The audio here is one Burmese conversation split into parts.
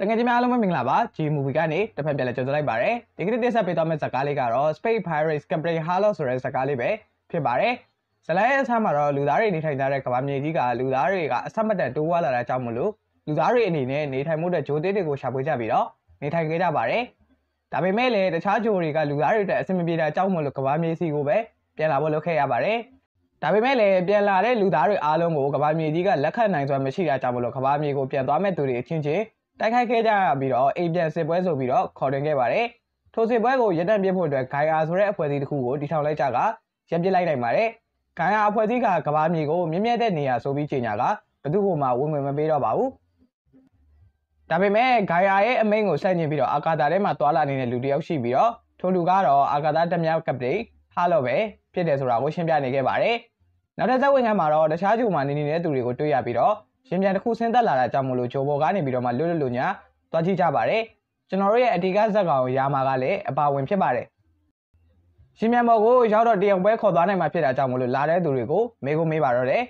တကယ်ကြီးများအားလုံးပဲမင်္ဂလာပါ G movie ကနေတစ်ဖက်ပြန်လည်ကြိုဆိုလိုက်ပါရစေဒီကနေ့တင်ဆက်ပေးသွားမယ့်ဇာတ်ကားလေးကတော့ Space Pirates Captain Harlow ဆိုတဲ့ဇာတ်ကားလေးပဲဖြစ်ပါတယ်ဇလိုင်းရဲ့အဆမှာတော့လူသားတွေနေထိုင်ကြတဲ့ကမ္ဘာမြေကြီးကလူသားတွေကအဆက်မတန်တိုးဝါလာတာကြောင့်မလို့လူသားတွေအနေနဲ့နေထိုင်မှုတဲ့ဂျိုးသေးတွေကိုရှာဖွေကြပြီးတော့နေထိုင်ခဲ့ကြပါတယ်ဒါပေမဲ့လည်းတခြားဂျိုးတွေကလူသားတွေအတွက်အဆင်မပြေတာကြောင့်မလို့ကမ္ဘာမြေစီကိုပဲပြန်လာဖို့လုပ်ခဲ့ရပါတယ်ဒါပေမဲ့လည်းပြန်လာတဲ့လူသားတွေအားလုံးကိုကမ္ဘာမြေကြီးကလက်ခံနိုင်စွာမရှိတာကြောင့်မလို့ကမ္ဘာမြေကိုပြန်သွားမဲ့သူတွေအချင်းချင်းတိုက်ခိုက်ခဲ့ကြရပြီးတော့အိမ်ပြန်စစ်ပွဲဆိုပြီးတော့ခေါ်တွင်ခဲ့ပါတယ်။ထိုစစ်ပွဲကိုရပ်တန့်ပစ်ဖို့အတွက်ဂိုင်အာဆိုတဲ့အဖွဲ့အစည်းတစ်ခုကိုတည်ထောင်လိုက်ကြကရပ်ပစ်လိုက်နိုင်ပါတယ်။ဂိုင်အာအဖွဲ့အစည်းကကဘာမြေကိုမြင့်မြတ်တဲ့နေရာဆိုပြီးကြေညာကဘသူ့ကိုမှဝင်ဝင်မပေးတော့ပါဘူး။ဒါပေမဲ့ဂိုင်အာရဲ့အမိန့်ကိုဆန့်ကျင်ပြီးတော့အာကာသထဲမှာသွာလာနေတဲ့လူတစ်ယောက်ရှိပြီးတော့ထိုလူကတော့အာကာသတပ်မြောက်ကပတိဟာလော့ပဲဖြစ်တယ်ဆိုတာကိုရှင်းပြနေခဲ့ပါတယ်။နောက်ထပ်ဇက်ဝင်ခံမှာတော့တခြားဂျူမာနေနေတဲ့သူတွေကိုတွေ့ရပြီးတော့ရင်ပြန်တစ်ခုဆင်းသက်လာတာကြောင့်မလို့ဂျိုဘောကနေပြီးတော့မှလွတ်လွတ်လွတ်ညာသွားကြည့်ကြပါတယ်ကျွန်တော်တို့ရဲ့အတီးကဇက်ကောင်ရာမာကလည်းအပါဝင်ဖြစ်ပါတယ်ရှင်မြန်ဘော်ကိုရောက်တော့တရားပွဲခေါ်သွားနိုင်မှာဖြစ်တာကြောင့်မလို့လာတဲ့သူတွေကိုမေးခွန်းမေးပါတော့တယ်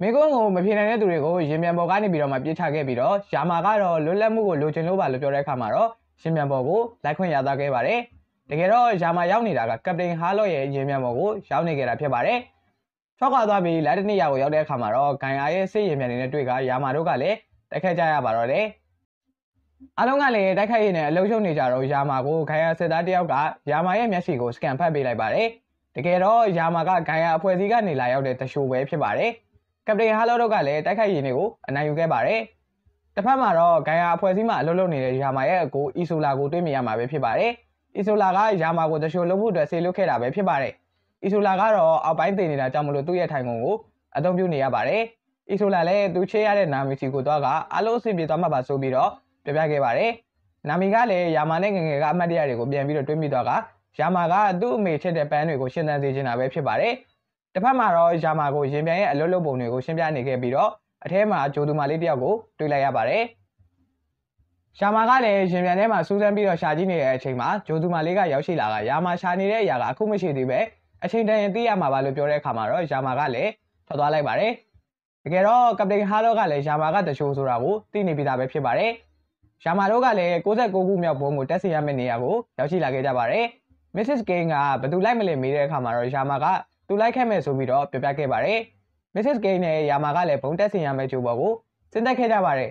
မေကွန်းကိုမဖြေနိုင်တဲ့သူတွေကိုရင်မြန်ဘော်ကနေပြီးတော့မှပြစ်ချခဲ့ပြီးတော့ရာမာကတော့လွတ်လပ်မှုကိုလိုချင်လို့ပါလို့ပြောတဲ့အခါမှာတော့ရင်မြန်ဘော်ကိုလိုက်ခွင့်ရသားခဲ့ပါတယ်။တကယ်တော့ရာမာရောက်နေတာကကပတိန်ဟာလော့ရဲ့ရင်မြန်ဘော်ကိုရောက်နေကြတာဖြစ်ပါတယ်။ဆောက်ခွာသွားပြီးလက်တနီယာကိုရောက်တဲ့အခါမှာတော့ဂိုင်ယာရဲ့စိတ်ရင်မြန်နေတဲ့တွေ့ကယာမာတို့ကလည်းတိုက်ခတ်ကြရပါတော့တယ်။အားလုံးကလည်းတိုက်ခတ်ရင်းနဲ့အလုံးရှုံနေကြတော့ယာမာကိုဂိုင်ယာစစ်သားတယောက်ကယာမာရဲ့မျက်စိကိုစကန်ဖတ်ပေးလိုက်ပါတယ်။တကယ်တော့ယာမာကဂိုင်ယာအဖွဲ့အစည်းကနေလာရောက်တဲ့တရှိုးပဲဖြစ်ပါတယ်။ကပတိန်ဟာလောတို့ကလည်းတိုက်ခတ်ရင်းတွေကိုအနိုင်ယူခဲ့ပါတယ်။တစ်ဖက်မှာတော့ဂိုင်ယာအဖွဲ့အစည်းမှာအလုံးလုံးနေတဲ့ယာမာရဲ့အကိုအီဆိုလာကိုတွေ့မြင်ရမှာပဲဖြစ်ပါတယ်။အီဆိုလာကယာမာကိုတရှိုးလုံးဖို့အတွက်ဆေးလွတ်ခဲ့တာပဲဖြစ်ပါတယ်။အီဆိုလာကတော့အောက်ပိုင်းတင်နေတာကြောင့်မလို့သူ့ရဲ့ထိုင်ကုန်ကိုအသုံးပြုနေရပါတယ်။အီဆိုလာလည်းသူချေရတဲ့နာမီစီကိုတော့ကအလုံးအစင်ပြေသွားမှာပါဆိုပြီးတော့ပြပြခဲ့ပါတယ်။နာမီကလည်းယာမာနဲ့ငငယ်ကအမှတ်တရတွေကိုပြန်ပြီးတော့တွေးမိသွားကယာမာကသူ့အမေချက်တဲ့ပန်းတွေကိုရှင်းတန်းစေချင်တာပဲဖြစ်ပါတယ်။တစ်ဖက်မှာတော့ယာမာကိုရင်ပြန်ရဲ့အလုံးလုံးပုံတွေကိုရှင်းပြနေခဲ့ပြီးတော့အထဲမှာဂျိုသူမလေးတယောက်ကိုတွေ့လိုက်ရပါတယ်။ရှာမာကလည်းရင်ပြန်ထဲမှာစူးစမ်းပြီးတော့ရှာကြည့်နေတဲ့အချိန်မှာဂျိုသူမလေးကရောက်ရှိလာကယာမာရှာနေတဲ့အရာကအခုမရှိသေးပဲ။အချိန်တန်ရင်သိရမှာပါလို့ပြောတဲ့အခါမှာတော့ယာမာကလည်းထွက်သွားလိုက်ပါတယ်တကယ်တော့ကပတိန်ဟာလော့ကလည်းယာမာကတချိုးဆိုတာကိုသိနေပြီးသားပဲဖြစ်ပါတယ်ယာမာတို့ကလည်း69ခုမြောက်ဘုံကိုတက်စီရမယ့်နေရာကိုရောက်ရှိလာခဲ့ကြပါတယ်မစ္စစ်ကိန်းကဘသူလိုက်မလဲမေးတဲ့အခါမှာတော့ယာမာကသူလိုက်ခဲ့မယ်ဆိုပြီးတော့ပြောပြခဲ့ပါတယ်မစ္စစ်ကိန်းနဲ့ယာမာကလည်းဘုံတက်ဆင်ရမယ့်ကြိုးပေါ်ကိုစဉ်သက်ခဲ့ကြပါတယ်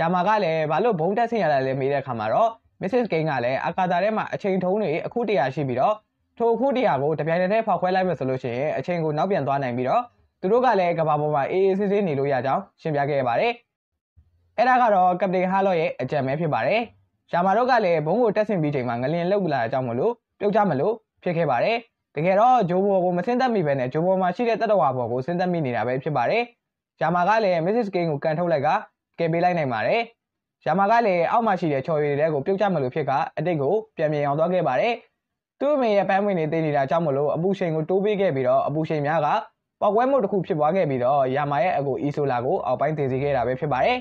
ယာမာကလည်းဘာလို့ဘုံတက်ဆင်ရတာလဲမေးတဲ့အခါမှာတော့ Mrs. Kane ကလည်းအာကာသာထဲမှာအချိန်ထုံးတွေအခုတရာရှိပြီးတော့ထိုအခုတရားကိုတပြိုင်တည်းဖောက်ခွဲလိုက်မယ်ဆိုလို့ရှိရင်အချိန်ကိုနောက်ပြန်သွားနိုင်ပြီးတော့သူတို့ကလည်းကဘာပေါ်မှာအေးအေးဆေးဆေးနေလို့ရကြောင်းရှင်းပြခဲ့ပါတယ်။အဲဒါကတော့ကပတိန်ဟာလော့ရဲ့အကြံပဲဖြစ်ပါတယ်။ယာမာတို့ကလည်းဘုံကိုတက်ဆင်ပြီးချိန်မှာငလင်လောက်လာကြောင်းမလို့ပြုတ်ကြမလို့ဖြစ်ခဲ့ပါတယ်။တကယ်တော့ဂျိုးဘော်ကိုမစင်းသက်မိပဲနဲ့ဂျိုးဘော်မှာရှိတဲ့တတဝါဘော်ကိုစင်းသက်မိနေတာပဲဖြစ်ပါတယ်။ယာမာကလည်း Mrs. Kane ကိုကန်ထုတ်လိုက်ကကယ်ပေးလိုက်နိုင်ပါတယ်။ယာမာကလည်းအောက်မှာရှိတဲ့ချော်ရီတွေကိုပြုတ်ကြမလို့ဖြစ်ကအတိတ်ကိုပြန်မြင်အောင်သွားခဲ့ပါတယ်။သူ့အမေရဲ့ပန်းဝင်နေတည်နေတာကြောင့်မလို့အပူချိန်ကိုတိုးပေးခဲ့ပြီးတော့အပူချိန်များကပောက်ကွဲမှုတစ်ခုဖြစ်ပွားခဲ့ပြီးတော့ယာမာရဲ့အကိုအီဆိုလာကိုအောက်ပိုင်းတင်စီခဲ့တာပဲဖြစ်ပါတယ်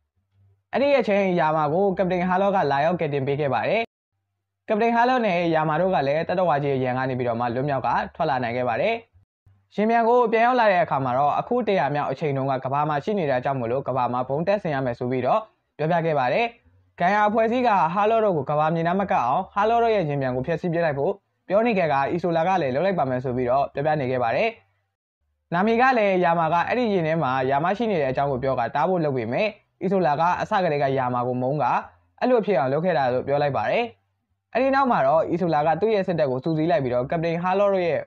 ။အဲ့ဒီအချိန်ယာမာကိုကပတိန်ဟာလော့ကလာရောက်ကက်တင်ပေးခဲ့ပါတယ်။ကပတိန်ဟာလော့နဲ့ယာမာတို့ကလည်းတတဝါကြီးရန်ကနေပြီးတော့မှလွတ်မြောက်ကထွက်လာနိုင်ခဲ့ပါတယ်။ရှင်မြန်ကိုပြန်ရောက်လာတဲ့အခါမှာတော့အခုတရာမြောက်အချိန်တုန်းကကဘာမှာရှိနေတာကြောင့်မလို့ကဘာမှာဘုံတက်ဆင်ရမယ်ဆိုပြီးတော့ပြောပြခဲ့ပါတယ်။ဂန်ယာအဖွဲ့အစည်းကဟာလော့တော့ကိုကဘာမြင်နှမကအောင်ဟာလော့တော့ရဲ့ရင်ပြန်ကိုဖျက်ဆီးပြလိုက်ဖို့ပြောနေခဲ့ကအီဆိုလာကလည်းလောက်လိုက်ပါမယ်ဆိုပြီးတော့ပြပြနေခဲ့ပါတယ်။နာမီကလည်းယာမာကအဲ့ဒီရင်ထဲမှာယာမရှိနေတဲ့အကြောင်းကိုပြောတာတားဖို့လုပ်ပေမဲ့အီဆိုလာကအစကတည်းကယာမာကိုမုန်းကအဲ့လိုဖြစ်အောင်လုပ်ခဲ့တာလို့ပြောလိုက်ပါတယ်။အဲ့ဒီနောက်မှာတော့အီဆိုလာကသူ့ရဲ့စစ်တပ်ကိုစူးစီးလိုက်ပြီးတော့ကပတိန်ဟာလော့ရဲ့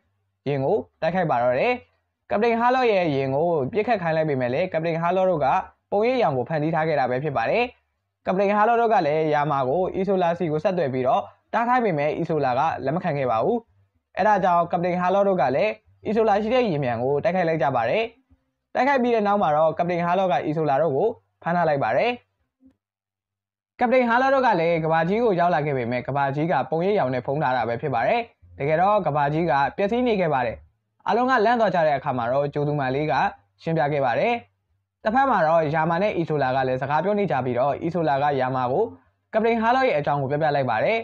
ရင်ကိုတိုက်ခိုက်ပါတော့တယ်။ကပတိန်ဟာလော့ရဲ့ရင်ကိုပြစ်ခတ်ခိုင်းလိုက်ပေမဲ့လည်းကပတိန်ဟာလော့တို့ကပုံရိပ်ရောင်ကိုဖန်တီးထားခဲ့တာပဲဖြစ်ပါတယ်။ကမ်ပတိန်ဟာလော့တော့ကလည်းယာမာကိုအီဆိုလာစီကိုဆက်သွယ်ပြီးတော့တားခိုင်းပေမဲ့အီဆိုလာကလက်မခံခဲ့ပါဘူးအဲဒါကြောင့်ကမ်ပတိန်ဟာလော့တော့ကလည်းအီဆိုလာရှိတဲ့ရေမြန်ကိုတိုက်ခိုက်လိုက်ကြပါတယ်တိုက်ခိုက်ပြီးတဲ့နောက်မှာတော့ကမ်ပတိန်ဟာလော့ကအီဆိုလာတို့ကိုဖမ်းထားလိုက်ပါတယ်ကပတိန်ဟာလာတို့ကလည်းကဘာကြီးကိုရောက်လာခဲ့ပေမဲ့ကဘာကြီးကပုံရိပ်ရောင်နဲ့ဖုံးထားတာပဲဖြစ်ပါတယ်။တကယ်တော့ကဘာကြီးကပျက်စီးနေခဲ့ပါတယ်။အလုံးကလန့်သွားကြတဲ့အခါမှာတော့ကျိုးသူမလေးကရှင်းပြခဲ့ပါတယ်။တစ်ဖက်မှာတော့ယာမာနဲ့အီဆိုလာကလည်းစကားပြောနေကြပြီးတော့အီဆိုလာကယာမာကိုကပတိန်ဟာလော့ရဲ့အကြောင်းကိုပြပြလိုက်ပါတယ်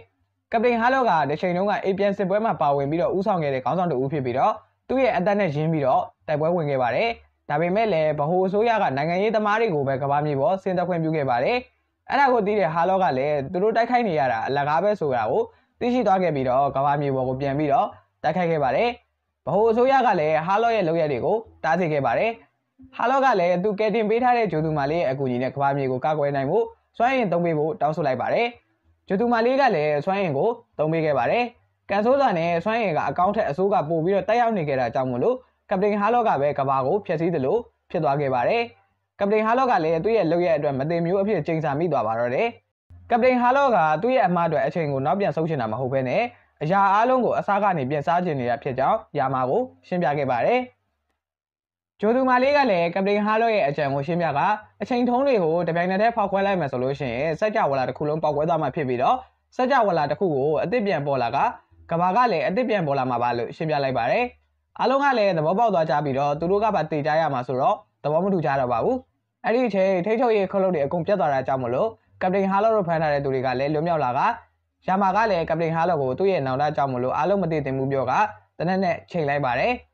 ကပတိန်ဟာလော့ကတစ်ချိန်တုန်းကအေပြန်စစ်ပွဲမှာပါဝင်ပြီးတော့ဥဆောင်ခဲ့တဲ့ခေါင်းဆောင်တူဦးဖြစ်ပြီးတော့သူ့ရဲ့အသက်နဲ့ရင်းပြီးတော့တိုက်ပွဲဝင်ခဲ့ပါတယ်ဒါပေမဲ့လည်းဗဟိုအစိုးရကနိုင်ငံရေးသမားတွေကိုပဲကဘာမြေပေါ်ဆင်းသက်ခွင့်ပြုခဲ့ပါတယ်အဲ့ဒါကိုသိတဲ့ဟာလော့ကလည်းသူတို့တိုက်ခိုက်နေရတာအလကားပဲဆိုတာကိုသိရှိသွားခဲ့ပြီးတော့ကဘာမြေပေါ်ကိုပြန်ပြီးတော့တိုက်ခိုက်ခဲ့ပါတယ်ဗဟိုအစိုးရကလည်းဟာလော့ရဲ့လုပ်ရက်တွေကိုတားဆီးခဲ့ပါတယ်။ဟာလော့ကလည်းသူကယ်တင်ပေးထားတဲ့ဂျိုသူမာလေးရဲ့အကူအညီနဲ့ကဘာမြေကိုကာကွယ်နိုင်ဖို့စွမ်းအင်သုံးပေးဖို့တောင်းဆိုလိုက်ပါတယ်ဂျိုသူမာလေးကလည်းစွမ်းအင်ကိုသုံးပေးခဲ့ပါတယ်ကန်ဆိုးစာနဲ့စွမ်းအင်ကအကောင့်ထက်အစိုးကပို့ပြီးတော့တက်ရောက်နေခဲ့တာကြောင့်မလို့ကပတိန်ဟာလော့ကပဲကဘာကိုဖျက်ဆီးသလိုဖြစ်သွားခဲ့ပါတယ်ကပတိန်ဟာလော့ကလည်းသူ့ရဲ့လုပ်ရအတွက်မတင်မျိုးအဖြစ်ချိန်ဆမိသွားပါတော့တယ်ကပတိန်ဟာလော့ကသူ့ရဲ့အမှားအတွက်အချိန်ကိုနောက်ပြန်ဆုပ်ချင်တာမဟုတ်ဘဲနဲ့အရာအားလုံးကိုအစားကနေပြန်စားချင်နေတာဖြစ်ကြောင်းယာမာကိုရှင်းပြခဲ့ပါတယ်။ဂျိုဒူမာလေးကလည်းကပတိန်ဟာလော့ရဲ့အကြံကိုရှင်းပြကအချိန်ထုံးတွေကိုတပြိုင်နက်တည်းဖောက်ခွဲလိုက်မယ်ဆိုလို့ရှိရင်စัจ java လာတစ်ခုလုံးပေါက်ကွဲသွားမှာဖြစ်ပြီးတော့စัจ java လာတစ်ခုကိုအစ်စ်ပြန်ပေါ်လာကကဘာကလည်းအစ်စ်ပြန်ပေါ်လာမှာပါလို့ရှင်းပြလိုက်ပါတယ်။အားလုံးကလည်းသဘောပေါက်သွားကြပြီးတော့သူတို့ကပါတည်ကြရမှာဆိုတော့သဘောမတူကြတော့ပါဘူး။အဲ့ဒီအချိန်ထိချုပ်ရေးခလုတ်တွေအကုန်ပြတ်သွားတာကြောင့်မလို့ကပတိန်ဟာလော့ကိုဖမ်းထားတဲ့သူတွေကလည်းလွတ်မြောက်လာကယာမာကလည်းကပတိန်ဟာလော့ကိုသူ့ရဲ့နောင်တကြောင့်မလို့အားလုံးမသိသင့်ဘူးပြောကတနက်နဲ့ချိန်လိုက်ပါတယ်။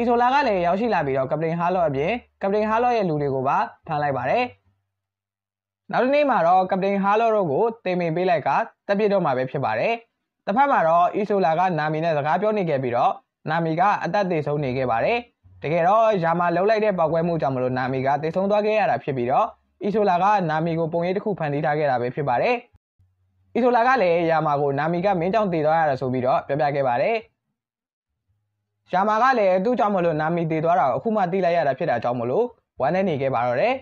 အီဆိုလာကလည်းရောက်ရှိလာပြီးတော့ကပတိန်ဟာလော့အပြင်ကပတိန်ဟာလော့ရဲ့လူတွေကိုပါဖမ်းလိုက်ပါတယ်။နောက်တစ်နေ့မှာတော့ကပတိန်ဟာလော့တို့ကိုတင်ပင်ပေးလိုက်ကတပ်ပြစ်တော့မှာပဲဖြစ်ပါတယ်။တစ်ဖက်မှာတော့အီဆိုလာကနာမီနဲ့စကားပြောနေခဲ့ပြီးတော့နာမီကအသက်သေဆုံးနေခဲ့ပါတယ်။တကယ်တော့ယာမာလှုပ်လိုက်တဲ့ပောက်ကွဲမှုကြောင့်မလို့နာမီကသေဆုံးသွားခဲ့ရတာဖြစ်ပြီးတော့အီဆိုလာကနာမီကိုပုံရိပ်တစ်ခုဖန်တီးထားခဲ့တာပဲဖြစ်ပါတယ်။အီဆိုလာကလည်းယာမာကိုနာမီကမင်းကြောင့်တည်သွားရတာဆိုပြီးတော့ပြပြခဲ့ပါတယ်။ရှာမာကလည်းသူ့ကြောင့်မလို့နာမည်တည်သွားတာကိုအခုမှသိလိုက်ရတာဖြစ်တာကြောင့်မလို့ဝမ်းနဲ့နေခဲ့ပါတော့တယ်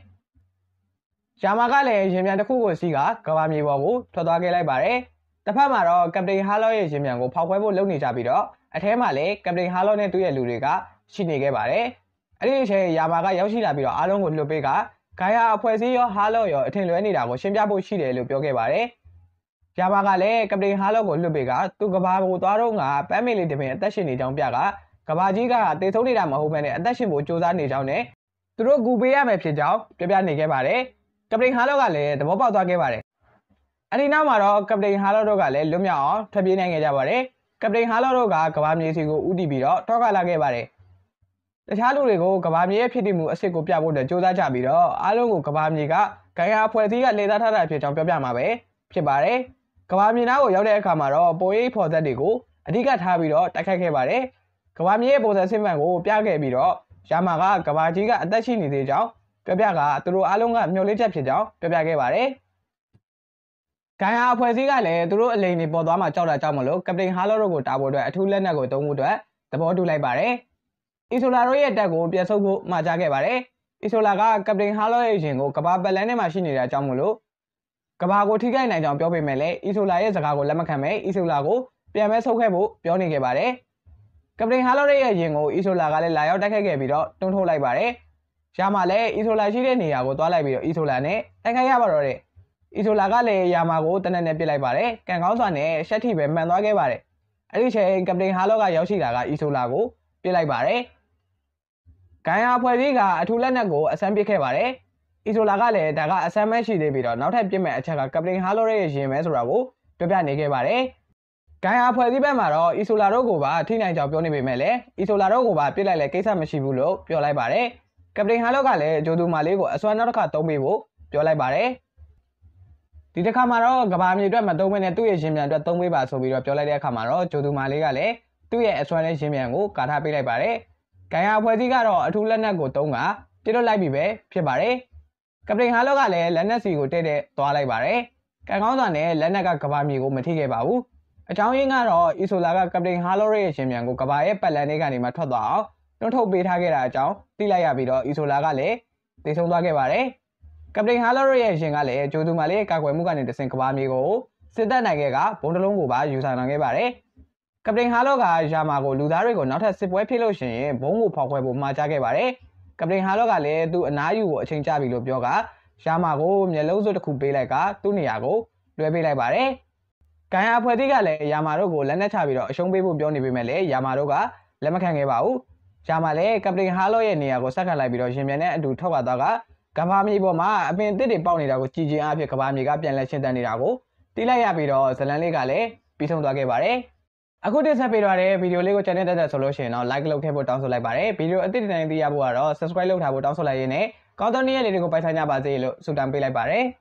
။ရှာမာကလည်းရင်ပြန်တစ်ခုကိုစီးကကဘာမြေပေါ်ကိုထွက်သွားခဲ့လိုက်ပါတယ်။တစ်ဖက်မှာတော့ကပတိန်ဟာလော့ရဲ့ရင်ပြန်ကိုဖောက်ခွဲဖို့လုပ်နေကြပြီးတော့အထဲမှာလည်းကပတိန်ဟာလော့နဲ့သူ့ရဲ့လူတွေကရှိနေခဲ့ပါတယ်။အဲ့ဒီအချိန်ယာမာကရောက်ရှိလာပြီးတော့အားလုံးကိုလွတ်ပေးကဂိုင်ယာအဖွဲ့အစည်းရောဟာလော့ရောအထင်လွဲနေတာကိုရှင်းပြဖို့ရှိတယ်လို့ပြောခဲ့ပါတယ်။ယာမာကလည်းကပတိန်ဟာလော့ကိုလွတ်ပေးကသူ့ကဘာကိုသွားတော့ကပန်းမေလေးတပင်အသက်ရှင်နေကြောင်းပြကကဘာကြီးကတည်ဆုံးနေတာမဟုတ်ဘဲနဲ့အသက်ရှင်ဖို့စူးစမ်းနေကြောင်းနဲ့သူတို့ကူပေးရမယ်ဖြစ်ကြောင်းပြပြနေခဲ့ပါတယ်ကပတိန်ဟာလော့ကလည်းသဘောပေါက်သွားခဲ့ပါတယ်အဲဒီနောက်မှာတော့ကပတိန်ဟာလော့တို့ကလည်းလွတ်မြောက်အောင်ထွက်ပြေးနိုင်ခဲ့ကြပါတယ်ကပတိန်ဟာလော့တို့ကကဘာမြေစီကိုဥတီပြီးတော့ထောက်ကလာခဲ့ပါတယ်တခြားလူတွေကိုကဘာမြေရဲ့ဖြစ်တည်မှုအစ်စ်ကိုပြဖို့အတွက်စူးစမ်းကြပြီးတော့အားလုံးကိုကဘာမြေကဂိုင်ယာအဖွဲ့အစည်းကလေသာထားတာဖြစ်ကြောင်းပြောပြမှာပဲဖြစ်ပါတယ်ကဘာမြေနားကိုရောက်တဲ့အခါမှာတော့ပိုရိပ်ဖော်သက်တွေကိုအဓိကထားပြီးတော့တိုက်ခိုက်ခဲ့ပါတယ်ကဘာမြေရဲ့ပုံစံစစ်မှန်ကိုပြခဲ့ပြီးတော့ယာမာကကဘာကြီးကအသက်ရှိနေသေးကြောင်းပြပြကသူတို့အားလုံးကမျှော်လင့်ချက်ဖြစ်ကြောင်းပြပြခဲ့ပါတယ်ဂိုင်ဟာအဖွဲ့အစည်းကလည်းသူတို့အလိန်တွေပေါ်သွားမှကြောက်တာကြောက်မလို့ကပတိန်ဟာလော့တို့ကိုတားဖို့အတွက်အထူးလက်နက်ကိုသုံးဖို့အတွက်သဘောတူလိုက်ပါတယ်။အီဆိုလာတို့ရဲ့တပ်ကိုပြန်ဆုပ်ဖို့မှာကြားခဲ့ပါတယ်။အီဆိုလာကကပတိန်ဟာလော့ရဲ့ရင်ကိုကဘာပလန်ထဲမှာရှိနေတာကြောက်မလို့ကဘာကိုထိခိုက်နိုင်ကြောင်းပြောပေမဲ့လည်းအီဆိုလာရဲ့စကားကိုလက်မခံပဲအီဆိုလာကိုပြန်မဲဆုပ်ခဲ့ဖို့ပြောနေခဲ့ပါတယ်။ကပတိန်ဟာလော့ရဲ့ရင်ကိုအီဆိုလာကလည်းလာရောက်တိုက်ခိုက်ခဲ့ပြီးတော့တွန်းထုတ်လိုက်ပါတယ်။ရာမာလည်းအီဆိုလာရှိတဲ့နေရာကိုသွားလိုက်ပြီးတော့အီဆိုလာနဲ့တိုက်ခိုက်ရပါတော့တယ်။အီဆိုလာကလည်းရာမာကိုတနက်နဲ့ပစ်လိုက်ပါတယ်။ကန်ကောင်းစွာနဲ့ရှက်ထိပဲမှန်သွားခဲ့ပါတယ်။အဲ့ဒီချိန်ကပတိန်ဟာလော့ကရောက်ရှိလာကအီဆိုလာကိုပစ်လိုက်ပါတယ်။ဂိုင်းယာဖွဲ့စည်းကအထူလက်နက်ကိုအစမ်းပစ်ခဲ့ပါတယ်။အီဆိုလာကလည်းဒါကအစမ်းမရှိသေးပြီးတော့နောက်ထပ်ပြစ်မဲ့အချက်ကကပတိန်ဟာလော့ရဲ့ရင်ပဲဆိုတာကိုပြောပြနေခဲ့ပါတယ်။ဂိုင်ဟာဖွဲ့စည်းဘက်မှာတော့အီဆိုလာတို့ကိုပါထိနိုင်ကြောင်ပြောနေပေမဲ့လည်းအီဆိုလာတို့ကိုပါပြစ်လိုက်လဲကိစ္စမရှိဘူးလို့ပြောလိုက်ပါတယ်။ကပတိန်ဟာလော့ကလည်းဂျိုဒူမာလေးကိုအစွမ်းနောက်တစ်ခါသုံးပေးဖို့ပြောလိုက်ပါတယ်။ဒီတစ်ခါမှာတော့ကဘာမြေအတွက်မသုံးဘဲနဲ့သူ့ရဲ့ရှင်ပြန်အတွက်သုံးပေးပါဆိုပြီးတော့ပြောလိုက်တဲ့အခါမှာတော့ဂျိုဒူမာလေးကလည်းသူ့ရဲ့အစွမ်းနဲ့ရှင်ပြန်ကိုကာထားပေးလိုက်ပါတယ်။ဂိုင်ဟာဖွဲ့စည်းကတော့အထူးလက်နက်ကိုသုံးကပြစ်လွတ်လိုက်ပြီပဲဖြစ်ပါတယ်။ကပတိန်ဟာလော့ကလည်းလက်နက်စီကိုတည့်တဲ့သွားလိုက်ပါတယ်။ကံကောင်းစွာနဲ့လက်နက်ကကဘာမြေကိုမထိခဲ့ပါဘူး။အကြောင်းရင်းကတော့အီဆိုလာကကပတိန်ဟာလိုရီရဲ့ရှင်မြန်ကိုကဘာရဲ့ပတ်လန်လေးကနေမှထွက်သွားအောင်နှုတ်ထုတ်ပေးထားခဲ့တာအကြောင်းသိလိုက်ရပြီးတော့အီဆိုလာကလည်းသိဆုံးသွားခဲ့ပါတယ်။ကပတိန်ဟာလိုရီရဲ့ရှင်ကလည်းဂျိုသူမလေးကာကွယ်မှုကနေတဆင့်ကဘာမျိုးကိုစစ်တပ်နိုင်ငံကဘုံတလုံးကိုပါယူဆောင်နိုင်ခဲ့ပါတယ်။ကပတိန်ဟာလိုကရာမာကိုလူသားတွေကိုနောက်ထပ်စစ်ပွဲဖြစ်လို့ရှိရင်ဘုံကိုဖောက်ခွဲဖို့မှာကြားခဲ့ပါတယ်။ကပတိန်ဟာလိုကလည်းသူ့အနားယူကိုအချိန်ကျပြီလို့ပြောကရာမာကိုမျက်လုံးစုပ်တစ်ခုပေးလိုက်ကသူ့နေရာကိုလွှဲပေးလိုက်ပါတယ်။ဂိုင်ယာအဖွဲ့အစည်းကလည်းယာမာတို့ကိုလက်နက်ချပြီးတော့အရှုံးပေးဖို့ပြောနေပေမဲ့လည်းယာမာတို့ကလက်မခံခဲ့ပါဘူး။ယာမာလည်းကပတိန်ဟာလော့ရဲ့နေရာကိုဆက်ခံလိုက်ပြီးတော့ရှင်မြန်နဲ့အတူထွက်ခွာသွားကကဘာမြေပေါ်မှာအပင်သစ်တွေပေါက်နေတာကိုကြည်ကျင်အားဖြင့်ကဘာမြေကပြန်လည်ရှင်းတန်းနေတာကိုတိလိုက်ရပြီးတော့ဇလန်လေးကလည်းပြီးဆုံးသွားခဲ့ပါတယ်။အခုတင်ဆက်ပေးထားတဲ့ဗီဒီယိုလေးကို channel တက်တက်ဆိုလို့ရှိရင်တော့ like လုပ်ခဲ့ဖို့တောင်းဆိုလိုက်ပါတယ်။ဗီဒီယိုအသစ်တင်နိုင်သိရဖို့ကတော့ subscribe လုပ်ထားဖို့တောင်းဆိုလိုက်ရင်းနဲ့ကောင်းသောနေ့ရက်လေးတွေကိုပိုင်ဆိုင်ကြပါစေလို့ဆုတောင်းပေးလိုက်ပါတယ်။